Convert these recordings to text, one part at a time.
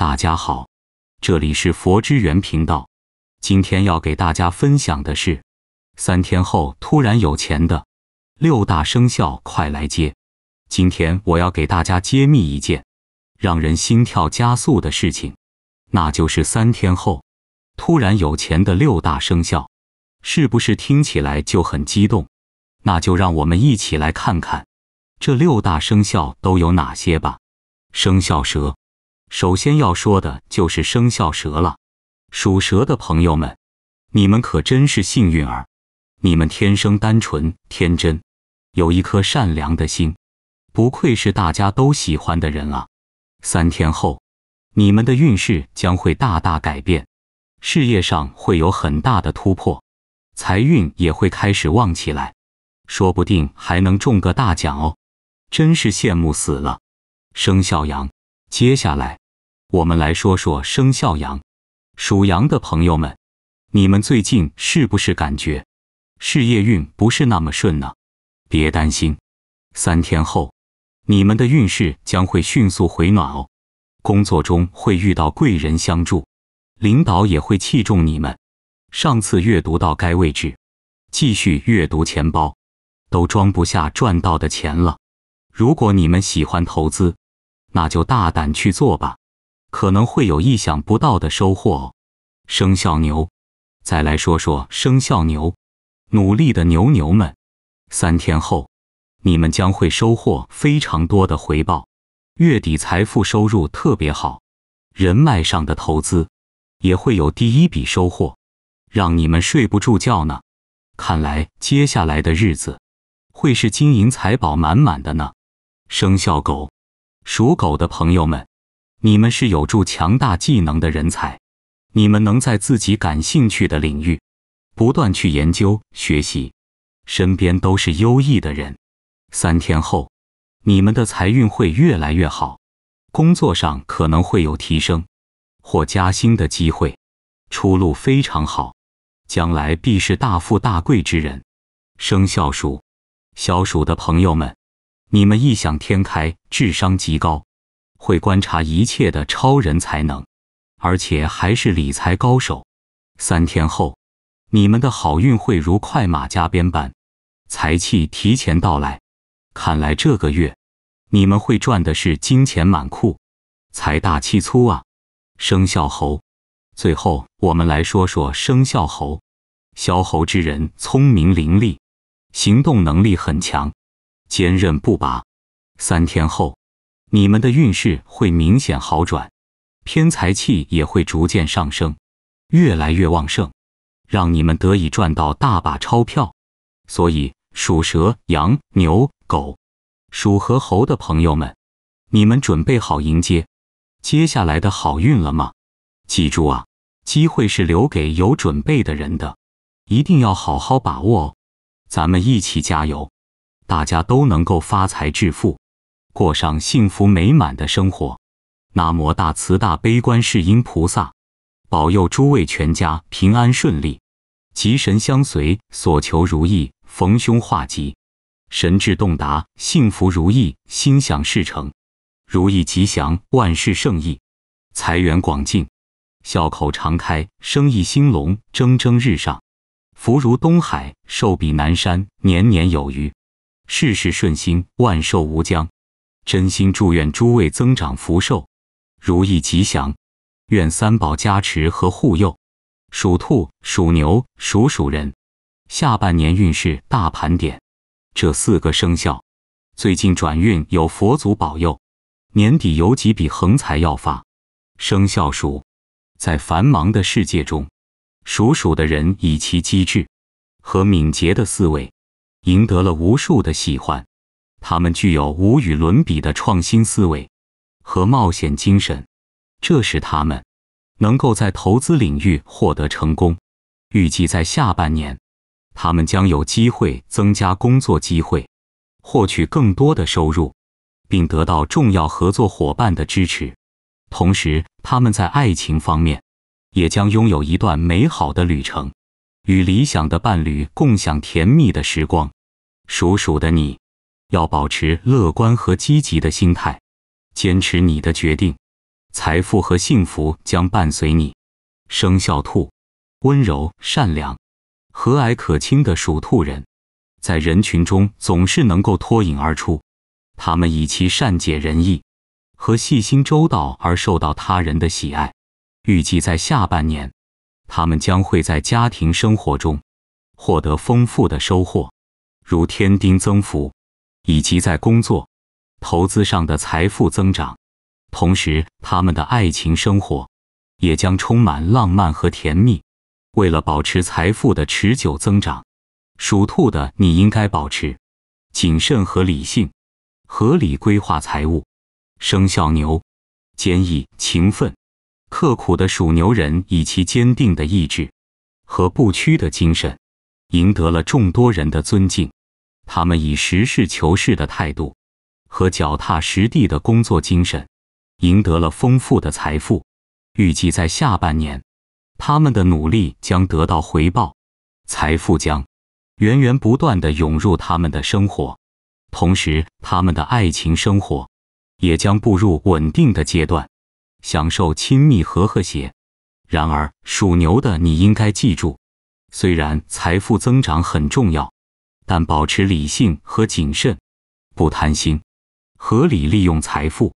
大家好，这里是佛之源频道。今天要给大家分享的是，三天后突然有钱的六大生肖，快来接！今天我要给大家揭秘一件让人心跳加速的事情，那就是三天后突然有钱的六大生肖。是不是听起来就很激动？那就让我们一起来看看这六大生肖都有哪些吧。生肖蛇。首先要说的就是生肖蛇了，属蛇的朋友们，你们可真是幸运儿，你们天生单纯天真，有一颗善良的心，不愧是大家都喜欢的人啊。三天后，你们的运势将会大大改变，事业上会有很大的突破，财运也会开始旺起来，说不定还能中个大奖哦，真是羡慕死了。生肖羊。接下来，我们来说说生肖羊，属羊的朋友们，你们最近是不是感觉事业运不是那么顺呢？别担心，三天后，你们的运势将会迅速回暖哦。工作中会遇到贵人相助，领导也会器重你们。上次阅读到该位置，继续阅读，钱包都装不下赚到的钱了。如果你们喜欢投资。那就大胆去做吧，可能会有意想不到的收获哦。生肖牛，再来说说生肖牛，努力的牛牛们，三天后你们将会收获非常多的回报，月底财富收入特别好，人脉上的投资也会有第一笔收获，让你们睡不住觉呢。看来接下来的日子会是金银财宝满满的呢。生肖狗。属狗的朋友们，你们是有助强大技能的人才，你们能在自己感兴趣的领域不断去研究学习，身边都是优异的人。三天后，你们的财运会越来越好，工作上可能会有提升或加薪的机会，出路非常好，将来必是大富大贵之人。生肖鼠，小鼠的朋友们。你们异想天开，智商极高，会观察一切的超人才能，而且还是理财高手。三天后，你们的好运会如快马加鞭般，财气提前到来。看来这个月，你们会赚的是金钱满库，财大气粗啊！生肖猴。最后，我们来说说生肖猴。肖猴之人聪明伶俐，行动能力很强。坚韧不拔，三天后，你们的运势会明显好转，偏财气也会逐渐上升，越来越旺盛，让你们得以赚到大把钞票。所以，属蛇、羊、牛、狗、鼠和猴的朋友们，你们准备好迎接接下来的好运了吗？记住啊，机会是留给有准备的人的，一定要好好把握哦。咱们一起加油！大家都能够发财致富，过上幸福美满的生活。南无大慈大悲观世音菩萨，保佑诸位全家平安顺利，吉神相随，所求如意，逢凶化吉，神智洞达，幸福如意，心想事成，如意吉祥，万事胜意，财源广进，笑口常开，生意兴隆，蒸蒸日上，福如东海，寿比南山，年年有余。事事顺心，万寿无疆。真心祝愿诸位增长福寿，如意吉祥。愿三宝加持和护佑。属兔、属牛、属鼠人，下半年运势大盘点。这四个生肖最近转运有佛祖保佑，年底有几笔横财要发。生肖鼠，在繁忙的世界中，属鼠的人以其机智和敏捷的思维。赢得了无数的喜欢，他们具有无与伦比的创新思维和冒险精神，这使他们能够在投资领域获得成功。预计在下半年，他们将有机会增加工作机会，获取更多的收入，并得到重要合作伙伴的支持。同时，他们在爱情方面也将拥有一段美好的旅程。与理想的伴侣共享甜蜜的时光，属鼠的你要保持乐观和积极的心态，坚持你的决定，财富和幸福将伴随你。生肖兔，温柔、善良、和蔼可亲的属兔人，在人群中总是能够脱颖而出，他们以其善解人意和细心周到而受到他人的喜爱。预计在下半年。他们将会在家庭生活中获得丰富的收获，如添丁增福，以及在工作、投资上的财富增长。同时，他们的爱情生活也将充满浪漫和甜蜜。为了保持财富的持久增长，属兔的你应该保持谨慎和理性，合理规划财务。生肖牛，坚毅、勤奋。刻苦的属牛人以其坚定的意志和不屈的精神，赢得了众多人的尊敬。他们以实事求是的态度和脚踏实地的工作精神，赢得了丰富的财富。预计在下半年，他们的努力将得到回报，财富将源源不断的涌入他们的生活。同时，他们的爱情生活也将步入稳定的阶段。享受亲密和和谐，然而属牛的你应该记住，虽然财富增长很重要，但保持理性和谨慎，不贪心，合理利用财富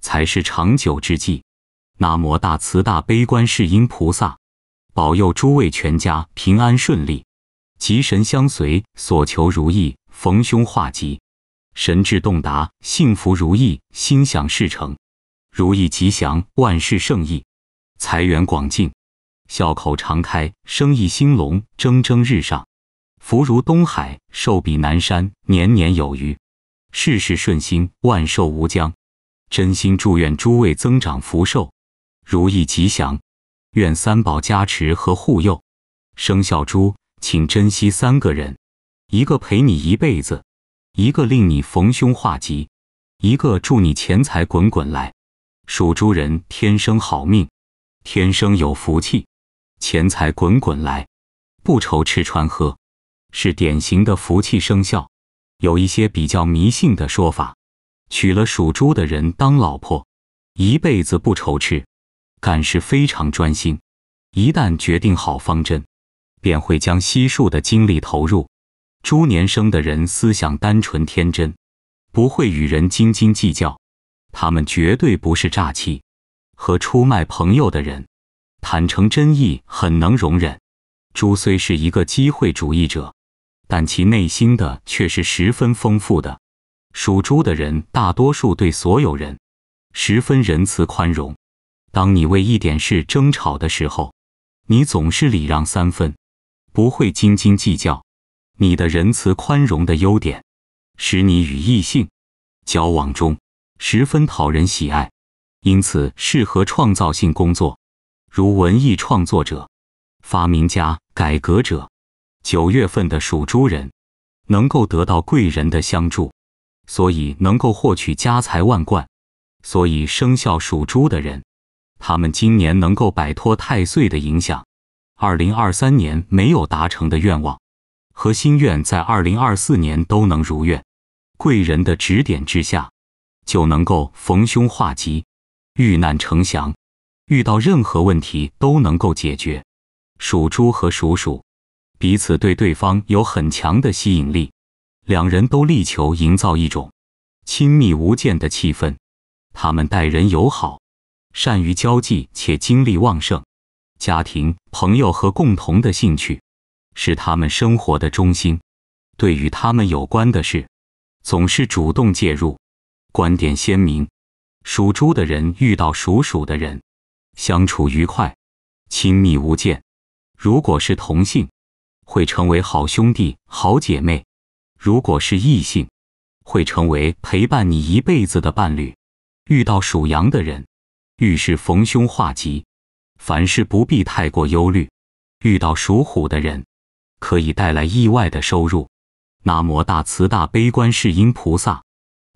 才是长久之计。南无大慈大悲观世音菩萨，保佑诸位全家平安顺利，吉神相随，所求如意，逢凶化吉，神智洞达，幸福如意，心想事成。如意吉祥，万事胜意，财源广进，笑口常开，生意兴隆，蒸蒸日上，福如东海，寿比南山，年年有余，事事顺心，万寿无疆。真心祝愿诸位增长福寿，如意吉祥。愿三宝加持和护佑。生肖猪，请珍惜三个人：一个陪你一辈子，一个令你逢凶化吉，一个祝你钱财滚滚来。属猪人天生好命，天生有福气，钱财滚滚来，不愁吃穿喝，是典型的福气生肖。有一些比较迷信的说法，娶了属猪的人当老婆，一辈子不愁吃，干事非常专心，一旦决定好方针，便会将悉数的精力投入。猪年生的人思想单纯天真，不会与人斤斤计较。他们绝对不是诈欺和出卖朋友的人，坦诚真意很能容忍。猪虽是一个机会主义者，但其内心的却是十分丰富的。属猪的人大多数对所有人十分仁慈宽容。当你为一点事争吵的时候，你总是礼让三分，不会斤斤计较。你的仁慈宽容的优点，使你与异性交往中。十分讨人喜爱，因此适合创造性工作，如文艺创作者、发明家、改革者。九月份的属猪人能够得到贵人的相助，所以能够获取家财万贯。所以生肖属猪的人，他们今年能够摆脱太岁的影响。二零二三年没有达成的愿望和心愿，在二零二四年都能如愿。贵人的指点之下。就能够逢凶化吉，遇难成祥，遇到任何问题都能够解决。属猪和属鼠彼此对对方有很强的吸引力，两人都力求营造一种亲密无间的气氛。他们待人友好，善于交际，且精力旺盛。家庭、朋友和共同的兴趣是他们生活的中心。对于他们有关的事，总是主动介入。观点鲜明，属猪的人遇到属鼠的人，相处愉快，亲密无间；如果是同性，会成为好兄弟、好姐妹；如果是异性，会成为陪伴你一辈子的伴侣。遇到属羊的人，遇事逢凶化吉，凡事不必太过忧虑。遇到属虎的人，可以带来意外的收入。南无大慈大悲观世音菩萨。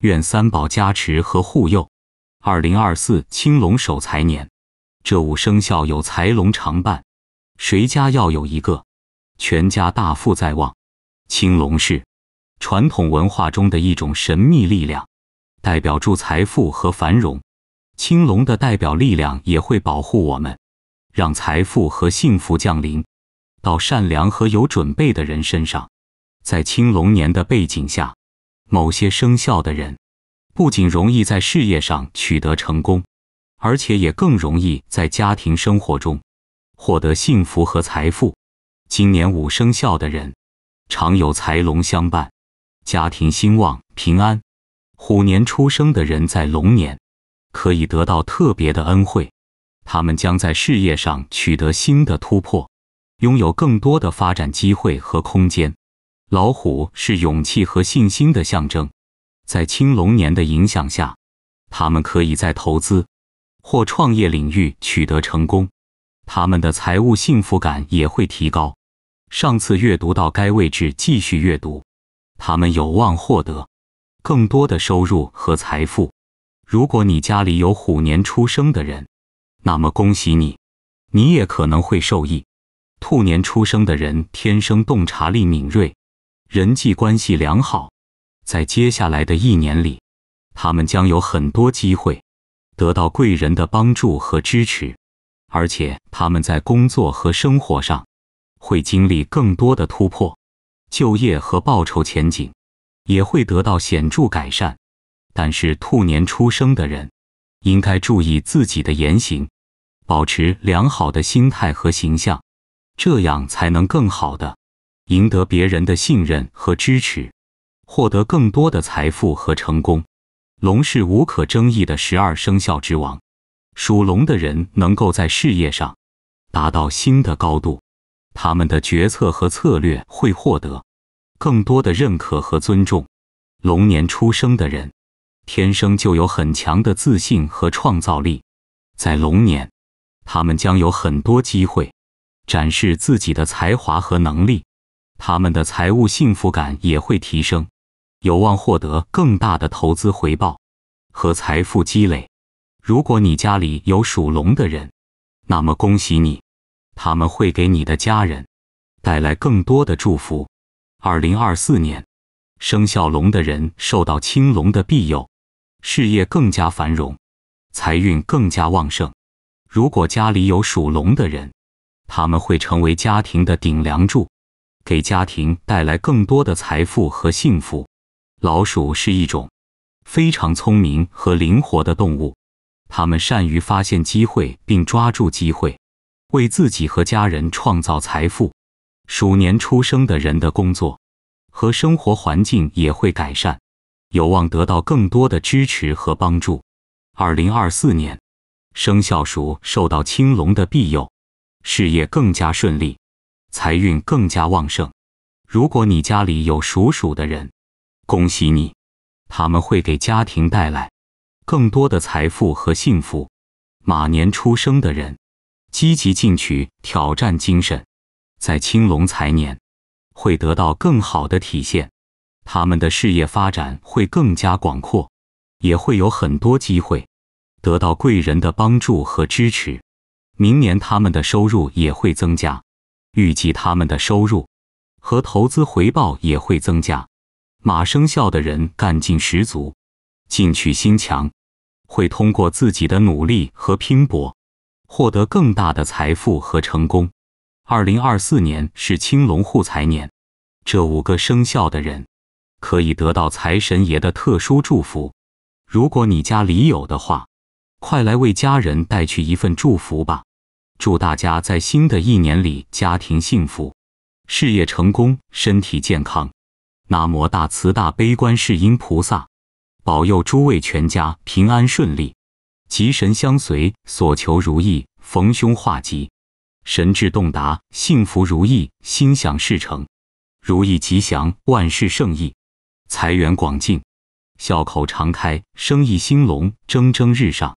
愿三宝加持和护佑。二零二四青龙守财年，这五生肖有财龙常伴，谁家要有一个，全家大富在望。青龙是传统文化中的一种神秘力量，代表住财富和繁荣。青龙的代表力量也会保护我们，让财富和幸福降临到善良和有准备的人身上。在青龙年的背景下。某些生肖的人，不仅容易在事业上取得成功，而且也更容易在家庭生活中获得幸福和财富。今年五生肖的人，常有财龙相伴，家庭兴旺平安。虎年出生的人在龙年，可以得到特别的恩惠，他们将在事业上取得新的突破，拥有更多的发展机会和空间。老虎是勇气和信心的象征，在青龙年的影响下，他们可以在投资或创业领域取得成功，他们的财务幸福感也会提高。上次阅读到该位置继续阅读，他们有望获得更多的收入和财富。如果你家里有虎年出生的人，那么恭喜你，你也可能会受益。兔年出生的人天生洞察力敏锐。人际关系良好，在接下来的一年里，他们将有很多机会得到贵人的帮助和支持，而且他们在工作和生活上会经历更多的突破，就业和报酬前景也会得到显著改善。但是，兔年出生的人应该注意自己的言行，保持良好的心态和形象，这样才能更好的。赢得别人的信任和支持，获得更多的财富和成功。龙是无可争议的十二生肖之王，属龙的人能够在事业上达到新的高度，他们的决策和策略会获得更多的认可和尊重。龙年出生的人天生就有很强的自信和创造力，在龙年，他们将有很多机会展示自己的才华和能力。他们的财务幸福感也会提升，有望获得更大的投资回报和财富积累。如果你家里有属龙的人，那么恭喜你，他们会给你的家人带来更多的祝福。二零二四年，生肖龙的人受到青龙的庇佑，事业更加繁荣，财运更加旺盛。如果家里有属龙的人，他们会成为家庭的顶梁柱。给家庭带来更多的财富和幸福。老鼠是一种非常聪明和灵活的动物，它们善于发现机会并抓住机会，为自己和家人创造财富。鼠年出生的人的工作和生活环境也会改善，有望得到更多的支持和帮助。二零二四年，生肖鼠受到青龙的庇佑，事业更加顺利。财运更加旺盛。如果你家里有属鼠的人，恭喜你，他们会给家庭带来更多的财富和幸福。马年出生的人，积极进取、挑战精神，在青龙财年会得到更好的体现。他们的事业发展会更加广阔，也会有很多机会得到贵人的帮助和支持。明年他们的收入也会增加。预计他们的收入和投资回报也会增加。马生肖的人干劲十足，进取心强，会通过自己的努力和拼搏，获得更大的财富和成功。二零二四年是青龙护财年，这五个生肖的人可以得到财神爷的特殊祝福。如果你家里有的话，快来为家人带去一份祝福吧。祝大家在新的一年里家庭幸福、事业成功、身体健康。南无大慈大悲观世音菩萨，保佑诸位全家平安顺利，吉神相随，所求如意，逢凶化吉，神智洞达，幸福如意，心想事成，如意吉祥，万事胜意，财源广进，笑口常开，生意兴隆，蒸蒸日上。